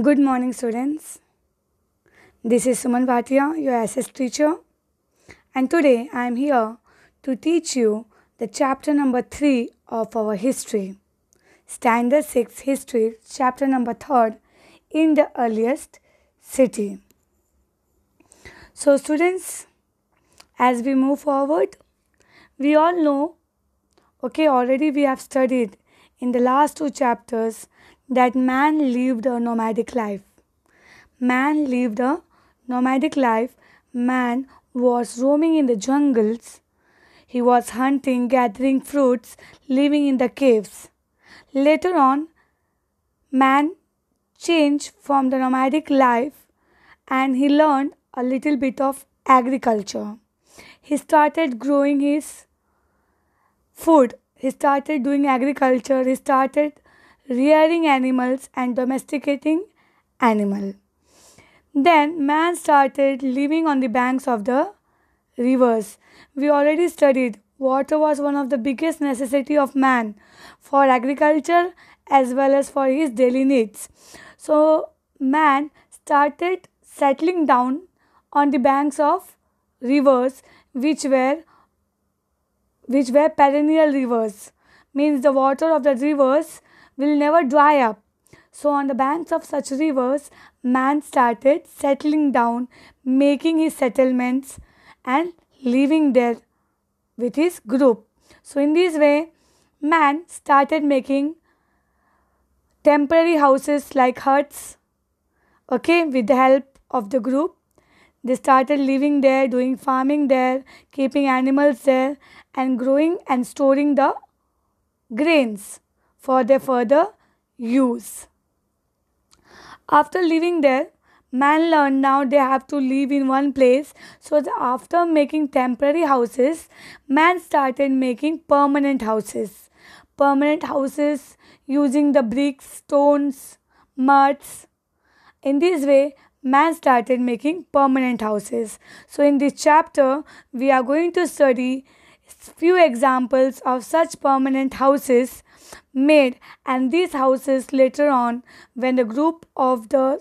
Good morning, students. This is Suman Bhatia, your SS teacher, and today I am here to teach you the chapter number 3 of our history, Standard 6 History, chapter number 3 in the earliest city. So, students, as we move forward, we all know, okay, already we have studied in the last two chapters that man lived a nomadic life. Man lived a nomadic life. Man was roaming in the jungles. He was hunting, gathering fruits, living in the caves. Later on, man changed from the nomadic life and he learned a little bit of agriculture. He started growing his food, he started doing agriculture, he started rearing animals and domesticating animal. Then man started living on the banks of the rivers. We already studied water was one of the biggest necessity of man for agriculture as well as for his daily needs. So man started settling down on the banks of rivers which were which were perennial rivers means the water of the rivers will never dry up. So, on the banks of such rivers, man started settling down, making his settlements, and living there with his group. So, in this way, man started making temporary houses like huts, okay, with the help of the group. They started living there, doing farming there, keeping animals there, and growing and storing the grains for their further use. After living there, man learned now they have to live in one place. So, after making temporary houses, man started making permanent houses. Permanent houses using the bricks, stones, muds. In this way, man started making permanent houses. So, in this chapter, we are going to study few examples of such permanent houses made and these houses later on when the group of the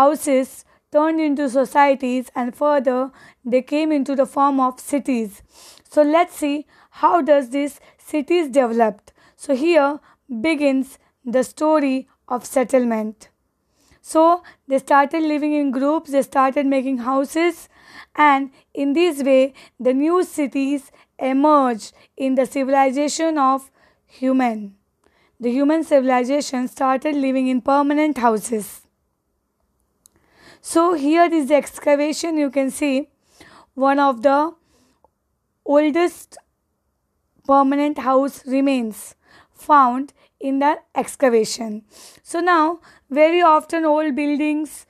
houses turned into societies and further they came into the form of cities so let's see how does these cities developed so here begins the story of settlement so they started living in groups, they started making houses, and in this way, the new cities emerged in the civilization of human. The human civilization started living in permanent houses. So here is the excavation you can see one of the oldest permanent house remains found in the excavation. So now, very often old buildings,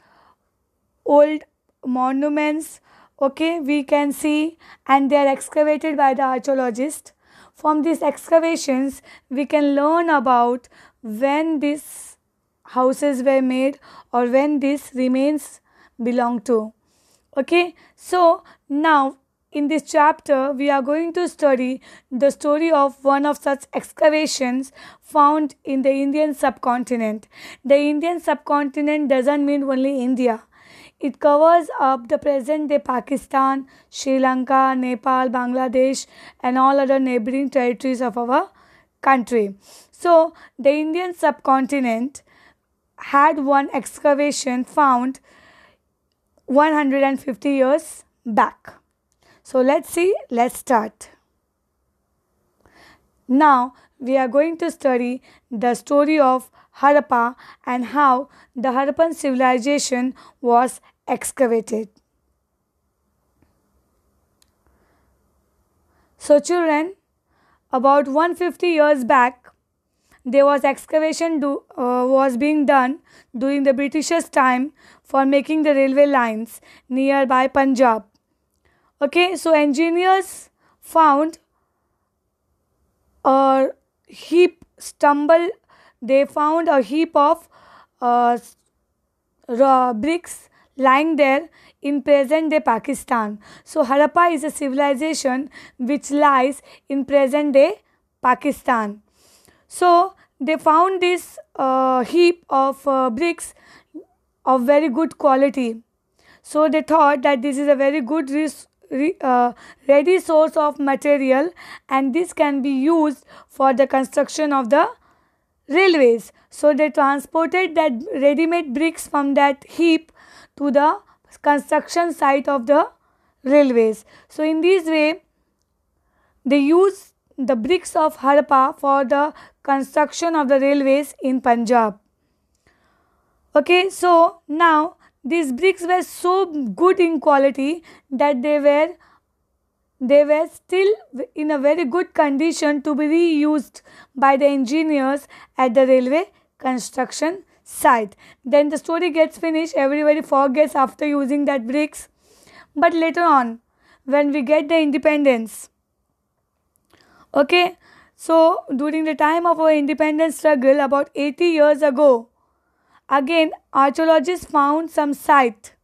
old monuments, okay, we can see and they are excavated by the archaeologist. From these excavations, we can learn about when these houses were made or when these remains belong to. Okay, so now in this chapter, we are going to study the story of one of such excavations found in the Indian subcontinent. The Indian subcontinent doesn't mean only India. It covers up the present day Pakistan, Sri Lanka, Nepal, Bangladesh, and all other neighboring territories of our country. So, the Indian subcontinent had one excavation found 150 years back. So let's see, let's start. Now we are going to study the story of Harappa and how the Harappan civilization was excavated. So children, about 150 years back, there was excavation do, uh, was being done during the Britishers' time for making the railway lines nearby Punjab okay so engineers found a heap stumble they found a heap of uh, bricks lying there in present day Pakistan. So, Harappa is a civilization which lies in present day Pakistan. So, they found this uh, heap of uh, bricks of very good quality. So, they thought that this is a very good res re, uh, ready source of material and this can be used for the construction of the railways. So they transported that ready-made bricks from that heap to the construction site of the railways. So in this way, they use the bricks of Harappa for the construction of the railways in Punjab. Okay, so now these bricks were so good in quality that they were they were still in a very good condition to be reused by the engineers at the railway construction site then the story gets finished everybody forgets after using that bricks but later on when we get the independence okay so during the time of our independence struggle about 80 years ago Again, archaeologists found some site.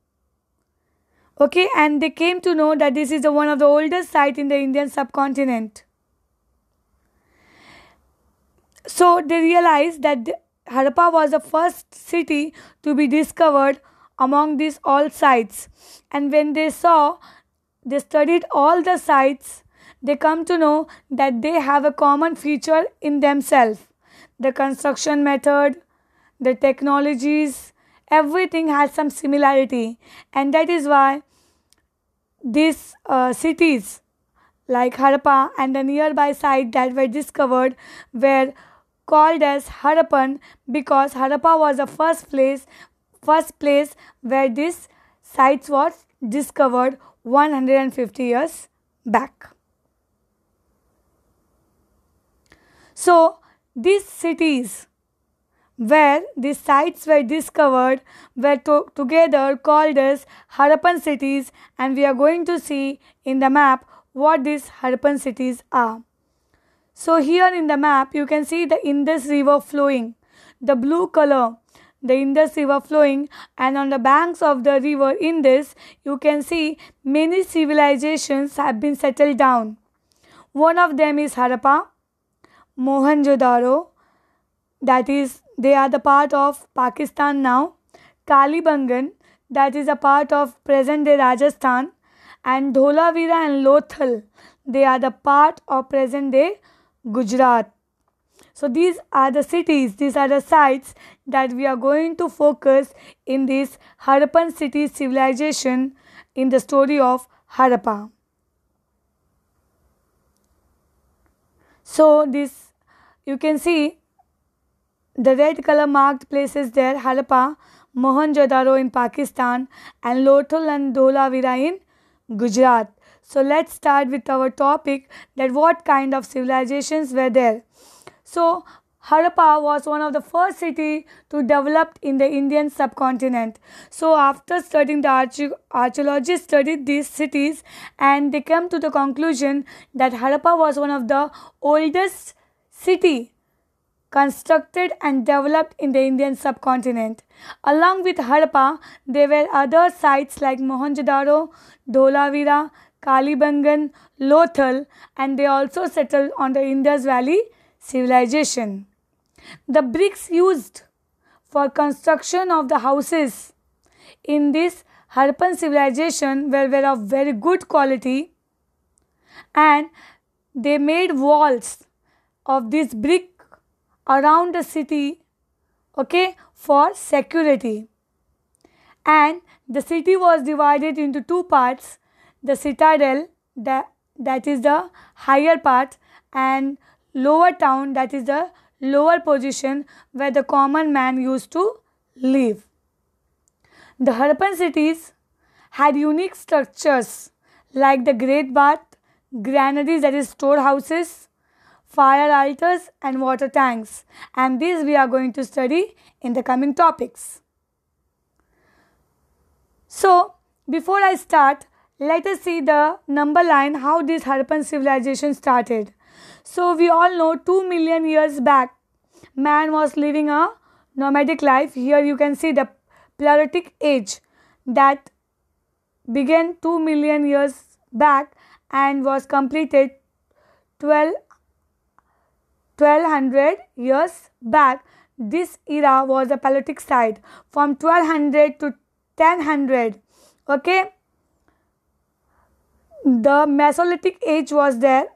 Okay, and they came to know that this is the one of the oldest site in the Indian subcontinent. So they realized that Harappa was the first city to be discovered among these all sites. And when they saw, they studied all the sites, they come to know that they have a common feature in themselves. The construction method, the technologies, everything has some similarity, and that is why these uh, cities like Harappa and the nearby site that were discovered were called as Harappan because Harappa was the first place first place where this sites was discovered 150 years back. So these cities where the sites were discovered were to together called as Harappan cities and we are going to see in the map what these Harappan cities are. So here in the map you can see the Indus river flowing, the blue color, the Indus river flowing and on the banks of the river Indus you can see many civilizations have been settled down. One of them is Harappa, Mohenjo-daro that is they are the part of Pakistan now. Kalibangan, that is a part of present day Rajasthan, and Dholavira and Lothal, they are the part of present day Gujarat. So these are the cities, these are the sites that we are going to focus in this Harappan city civilization in the story of Harappa. So this you can see the red color marked places there Harappa, mohenjo Jodaro in Pakistan and Lothal and Dholavira in Gujarat. So let's start with our topic that what kind of civilizations were there. So Harappa was one of the first city to develop in the Indian subcontinent. So after studying the archaeologists studied these cities and they came to the conclusion that Harappa was one of the oldest city constructed and developed in the Indian subcontinent. Along with Harappa, there were other sites like Mohenjo-daro, Dholavira, Kalibangan, Lothal, and they also settled on the Indus Valley civilization. The bricks used for construction of the houses in this Harappan civilization were, were of very good quality and they made walls of this brick around the city okay for security and the city was divided into two parts the citadel that, that is the higher part and lower town that is the lower position where the common man used to live the harappan cities had unique structures like the great bath granaries that is storehouses fire altars and water tanks and these we are going to study in the coming topics. So before I start let us see the number line how this Harappan civilization started. So we all know 2 million years back man was living a nomadic life. Here you can see the Paleolithic age that began 2 million years back and was completed 12 1200 years back, this era was a politic side from 1200 to 1000. Okay, the Mesolithic age was there,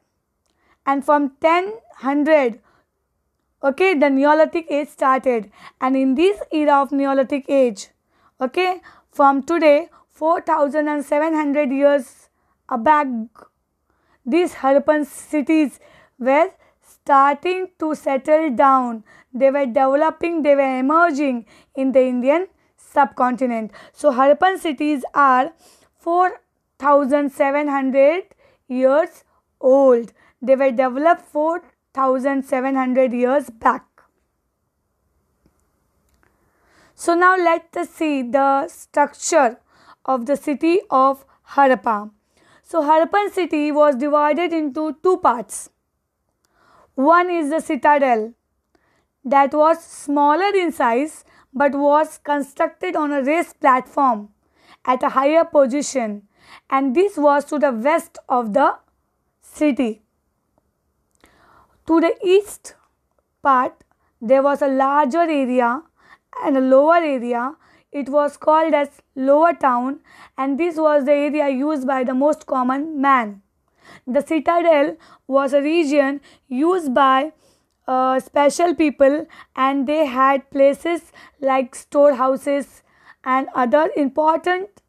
and from 1000 okay the neolithic age started and in this era of neolithic age okay from today 4700 years back these harappan cities were starting to settle down. They were developing, they were emerging in the Indian subcontinent. So Harappan cities are 4700 years old. They were developed 4700 years back. So now let us see the structure of the city of Harappa. So Harappan city was divided into two parts. One is the citadel that was smaller in size but was constructed on a raised platform at a higher position and this was to the west of the city. To the east part there was a larger area and a lower area. It was called as lower town and this was the area used by the most common man. The citadel was a region used by uh, special people and they had places like storehouses and other important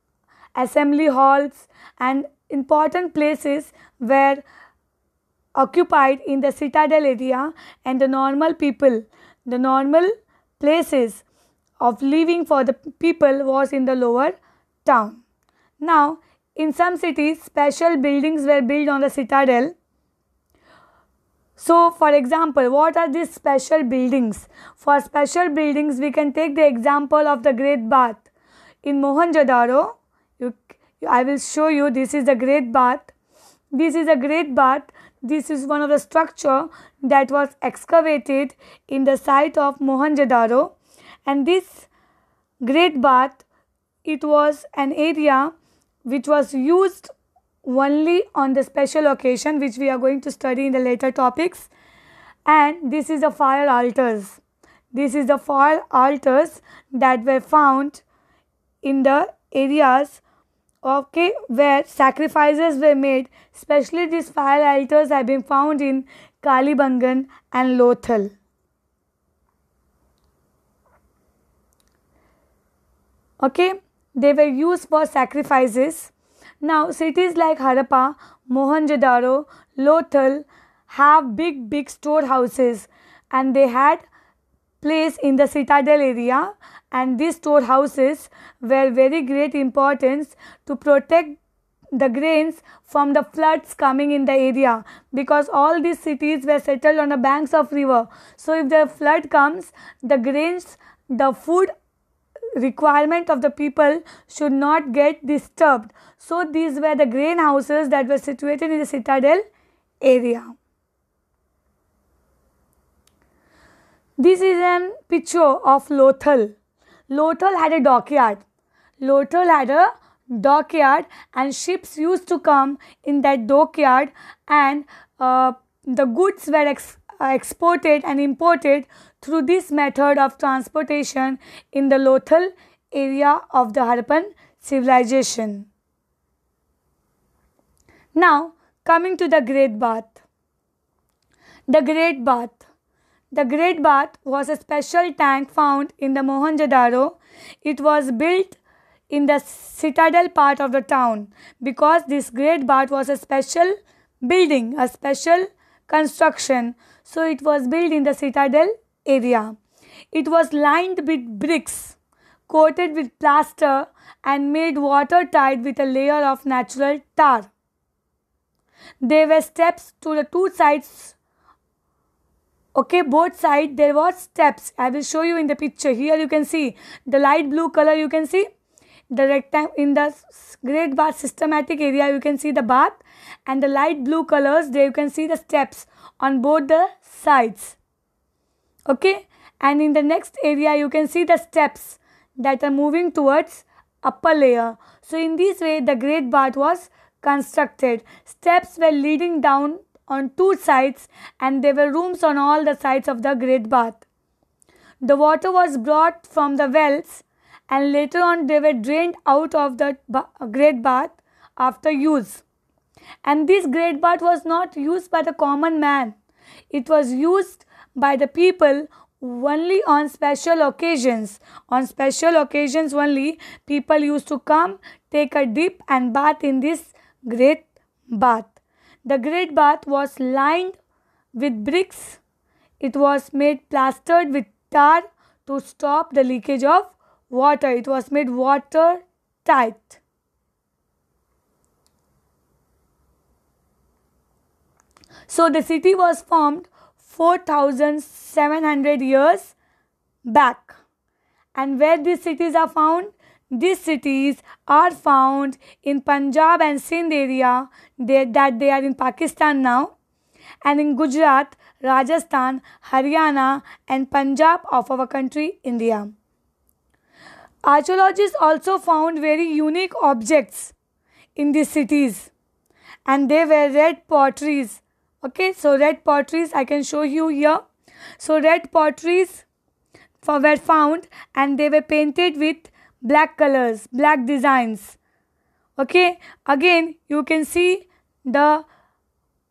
assembly halls and important places were occupied in the citadel area and the normal people the normal places of living for the people was in the lower town now in some cities, special buildings were built on the citadel. So, for example, what are these special buildings? For special buildings, we can take the example of the Great Bath. In Mohenjo-daro, I will show you this is the Great Bath. This is a Great Bath. This is one of the structure that was excavated in the site of Mohenjo-daro. And this Great Bath, it was an area which was used only on the special occasion which we are going to study in the later topics and this is the fire altars this is the fire altars that were found in the areas okay where sacrifices were made especially these fire altars have been found in kalibangan and lothal okay they were used for sacrifices. Now, cities like Harappa, Mohenjo-daro, Lothal have big, big storehouses and they had place in the citadel area and these storehouses were very great importance to protect the grains from the floods coming in the area because all these cities were settled on the banks of river so if the flood comes the grains the food requirement of the people should not get disturbed. So these were the greenhouses that were situated in the citadel area. This is a picture of Lothal. Lothal had a dockyard. Lothal had a dockyard and ships used to come in that dockyard and uh, the goods were ex exported and imported through this method of transportation in the Lothal area of the Harappan civilization. Now, coming to the Great Bath. The Great Bath. The Great Bath was a special tank found in the Mohenjo-daro. It was built in the citadel part of the town because this Great Bath was a special building, a special construction so it was built in the citadel area. It was lined with bricks, coated with plaster, and made watertight with a layer of natural tar. There were steps to the two sides. Okay, both sides there were steps. I will show you in the picture. Here you can see the light blue color you can see the rectangle in the great bath systematic area you can see the bath and the light blue colors there you can see the steps on both the sides okay and in the next area you can see the steps that are moving towards upper layer so in this way the great bath was constructed steps were leading down on two sides and there were rooms on all the sides of the great bath the water was brought from the wells and later on they were drained out of the great bath after use. And this great bath was not used by the common man. It was used by the people only on special occasions. On special occasions only, people used to come, take a dip and bath in this great bath. The great bath was lined with bricks. It was made plastered with tar to stop the leakage of water. It was made water tight. So the city was formed 4700 years back. And where these cities are found? These cities are found in Punjab and Sindh area they, that they are in Pakistan now and in Gujarat, Rajasthan, Haryana and Punjab of our country India. Archaeologists also found very unique objects in these cities and they were red potteries. Okay, so red potteries I can show you here. So red potteries were found and they were painted with black colors, black designs. Okay, again you can see the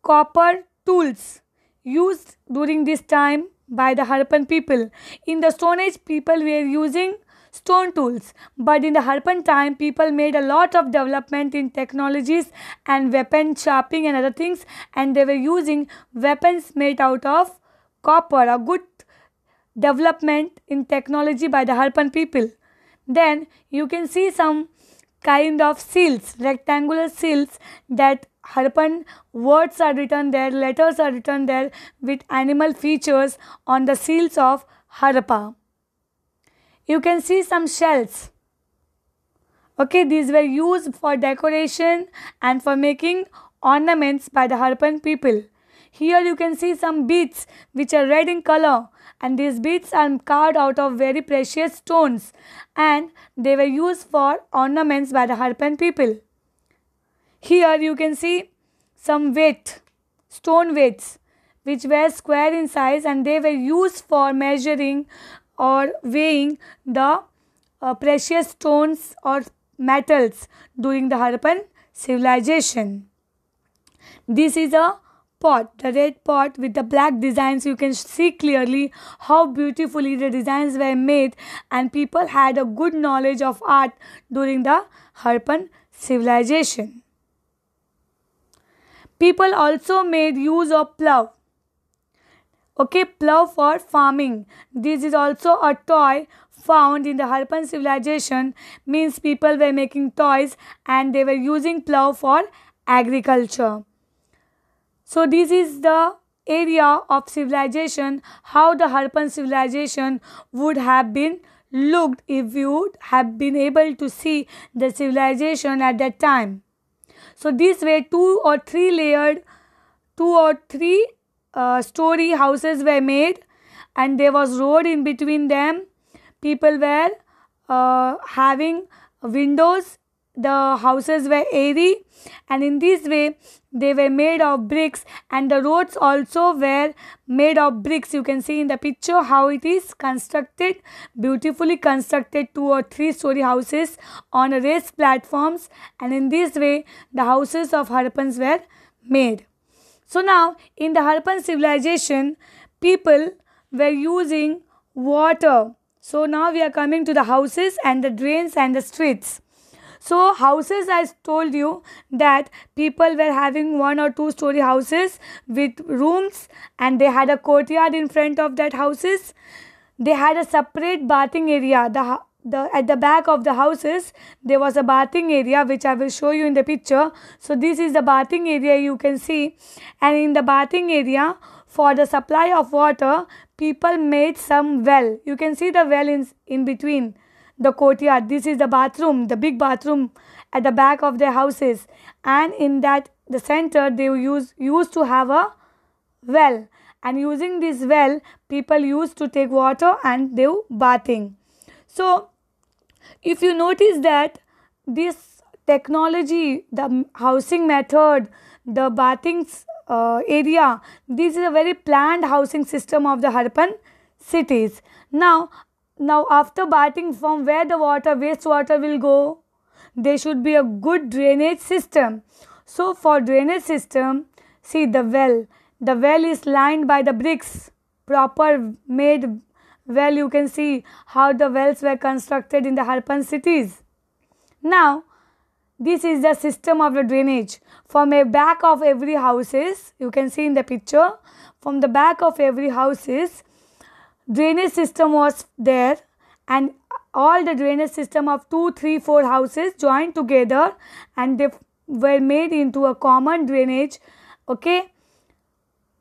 copper tools used during this time by the Harappan people. In the Stone Age, people were using stone tools. But in the Harpan time, people made a lot of development in technologies and weapon sharpening and other things and they were using weapons made out of copper, a good development in technology by the Harpan people. Then you can see some kind of seals, rectangular seals that Harpan words are written there, letters are written there with animal features on the seals of Harpa. You can see some shells. Okay, these were used for decoration and for making ornaments by the Harpan people. Here you can see some beads which are red in color and these beads are carved out of very precious stones and they were used for ornaments by the Harpan people. Here you can see some weight, stone weights which were square in size and they were used for measuring or weighing the uh, precious stones or metals during the Harappan civilization. This is a pot, the red pot with the black designs. You can see clearly how beautifully the designs were made and people had a good knowledge of art during the Harappan civilization. People also made use of plough Okay, plow for farming. This is also a toy found in the Harappan civilization. Means people were making toys and they were using plow for agriculture. So this is the area of civilization, how the Harappan civilization would have been looked if you would have been able to see the civilization at that time. So this were two or three layered, two or three uh, story houses were made and there was road in between them people were uh, having windows the houses were airy and in this way they were made of bricks and the roads also were made of bricks you can see in the picture how it is constructed beautifully constructed two or three story houses on raised platforms and in this way the houses of harappans were made so now in the Harappan civilization, people were using water. So now we are coming to the houses and the drains and the streets. So houses, I told you that people were having one or two story houses with rooms and they had a courtyard in front of that houses. They had a separate bathing area. The the at the back of the houses there was a bathing area which i will show you in the picture so this is the bathing area you can see and in the bathing area for the supply of water people made some well you can see the well in, in between the courtyard this is the bathroom the big bathroom at the back of their houses and in that the center they use used to have a well and using this well people used to take water and do bathing so if you notice that this technology the housing method the bathing uh, area this is a very planned housing system of the harpan cities now now after bathing from where the water wastewater will go there should be a good drainage system so for drainage system see the well the well is lined by the bricks proper made well, you can see how the wells were constructed in the Harpan cities. Now, this is the system of the drainage. From a back of every houses, you can see in the picture, from the back of every houses, drainage system was there and all the drainage system of two, three, four houses joined together and they were made into a common drainage, okay,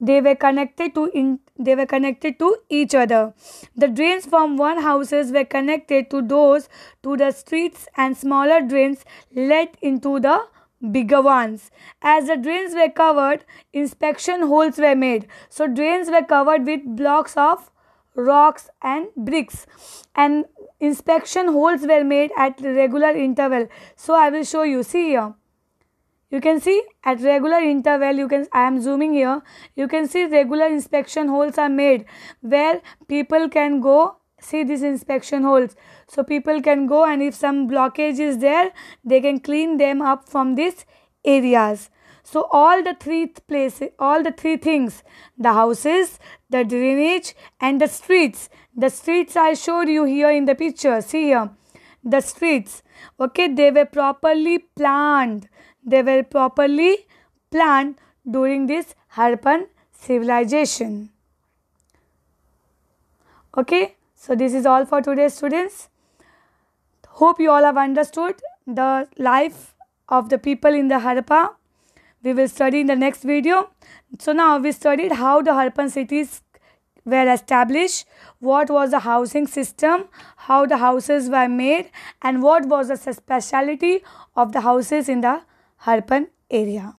they were connected to in, they were connected to each other the drains from one houses were connected to those to the streets and smaller drains led into the bigger ones as the drains were covered inspection holes were made so drains were covered with blocks of rocks and bricks and inspection holes were made at regular interval so i will show you see here you can see at regular interval you can i am zooming here you can see regular inspection holes are made where people can go see these inspection holes so people can go and if some blockage is there they can clean them up from these areas so all the three places all the three things the houses the drainage and the streets the streets i showed you here in the picture see here the streets okay they were properly planned they were properly planned during this Harpan civilization. Okay, so this is all for today students. Hope you all have understood the life of the people in the Harpa. We will study in the next video. So now we studied how the Harappan cities were established, what was the housing system, how the houses were made and what was the speciality of the houses in the Harappan area